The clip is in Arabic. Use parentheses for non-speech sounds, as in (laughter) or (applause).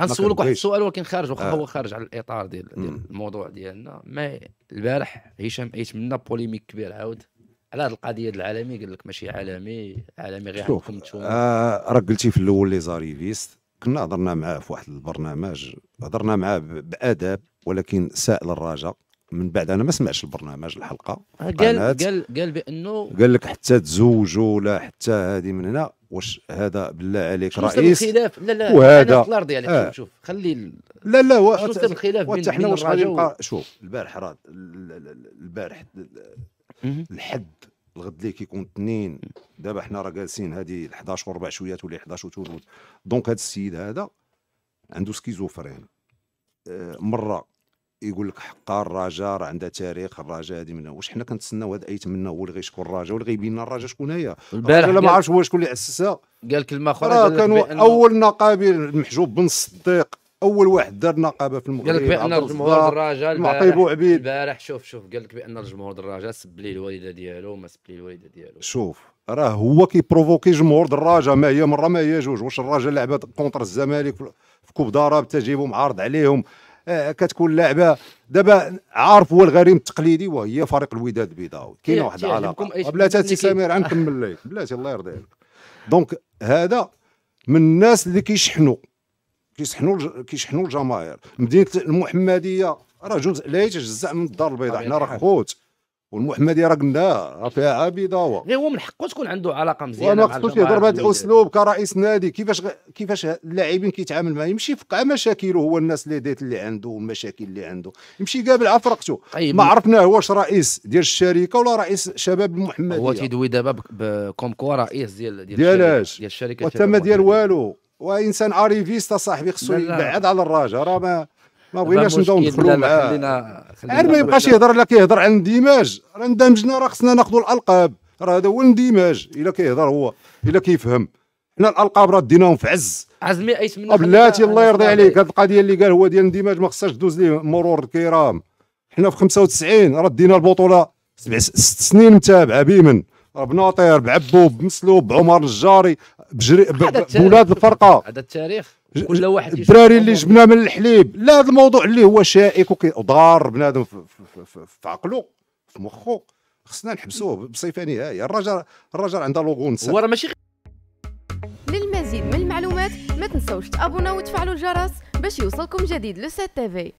غنسولك واحد السؤال ولكن خارج واخا آه. هو خارج على الاطار ديال ديال الموضوع ديالنا ما البارح هشام منا بوليميك كبير عاود على هذه القضيه العالمي قال لك ماشي عالمي عالمي غير عندكم انتم آه راك قلتي في الاول لي زاريفيست كنا هضرنا معاه في واحد البرنامج هضرنا معاه باداب ولكن سائل الرجاء من بعد انا ما سمعتش البرنامج الحلقه قال قال قال بانه قال لك حتى تزوجوا ولا حتى هذه من هنا واش هذا بالله عليك رئيس الخلاف لا لا وهذا في الارض يعني آه. شوف خلي ال... لا لا و... شوف الخلاف بين, بين واش غادي نبقى شوف البارح راه البارح الحد الغد اللي كيكون اثنين دابا حنا راه جالسين هذه 11 وربع شويه تولي 11 وثلث دونك هذا السيد هذا عنده سكيزوفرين آه، مره يقول لك حقا الرجاء راه عندها تاريخ الرجاء هذه من واش حنا كنتسناو هذا ايت تمنى هو اللي غيشكون الرجاء واللي غيبين لنا الرجاء شكون هي البارح ما عرفتش هو شكون اللي اسسها قال كلمه اخرى راه كانوا اول نقابه المحجوب بن الصديق اول واحد دار نقابه في المغرب قال لك بان الجمهور الرجاء معطي عبيد البارح شوف شوف قال لك بان الجمهور الرجاء سب لي الوالده ديالو وما سب لي الوالده ديالو شوف راه هو كيبروفوكي جمهور الرجاء ما هي مره ما هي جوج واش الرجاء لعبت كونتر الزمالك في كوب داراب تجيبهم عارض عليهم آه، كتكون لعبه دابا عارف هو الغريم التقليدي وهي فريق الوداد البيضاوي إيه، كاينه إيه، واحد إيه، العلاقه بلاتي سمير غنكمل (laughs) لك بلاتي الله يرضي عليك دونك هذا من الناس اللي كيشحنوا كيشحنوا كيشحنوا الجماهير مدينه المحمديه راه جزء لا يتجزا من الدار البيضاء حنا راه نعم. خوت والمحمدي راه قلنا فيها هو غير هو من حقه تكون عنده علاقه مزيانه وانا خصوش يهضر بهذا الاسلوب كرئيس نادي كيفاش غ... كيفاش اللاعبين كيتعامل معاه يمشي يفقع مشاكله هو الناس اللي ديت اللي عنده والمشاكل اللي عنده يمشي يقابل عفرقته طيب ما عرفناه واش رئيس ديال الشركه ولا رئيس شباب المحمديه هو تيدوي دابا كوم كوا رئيس ديال ديال الشركه ديال الشركه وحتى ما ديال والو وانسان اريفيست صاحبي خصو يبعد على الراجا راه ما ما بغيناش نبداو ندخلوا معاه خلينا خلينا ما يبقاش يهضر لا كيهضر على الاندماج راه اندمجنا راه خصنا ناخذوا الالقاب راه هذا هو الاندماج الا كيهضر هو الا كيفهم حنا الالقاب راه ديناهم في عز عزمي ايت منها بلاتي الله يرضي عليك هذه القضيه اللي قال هو ديال الاندماج ما خصهاش دوز ليه مرور الكرام حنا في 95 راه دينا البطوله سبع ست سنين متابعه بيمن بناطير بعبوب بمسلوب بعمر الجاري بجري بولاد الفرقه هذا التاريخ كل واحد الدراري اللي جبناه من الحليب لا هذا الموضوع اللي هو شائك وضار بنادم في, في, في, في عقله في مخه خصنا نحبسوه بصفه نهائيه الرجل الرجل عنده لوغون هو راه ماشي للمزيد من المعلومات ما تنسوش تابوناو وتفعلوا الجرس باش يوصلكم جديد لو سي تي في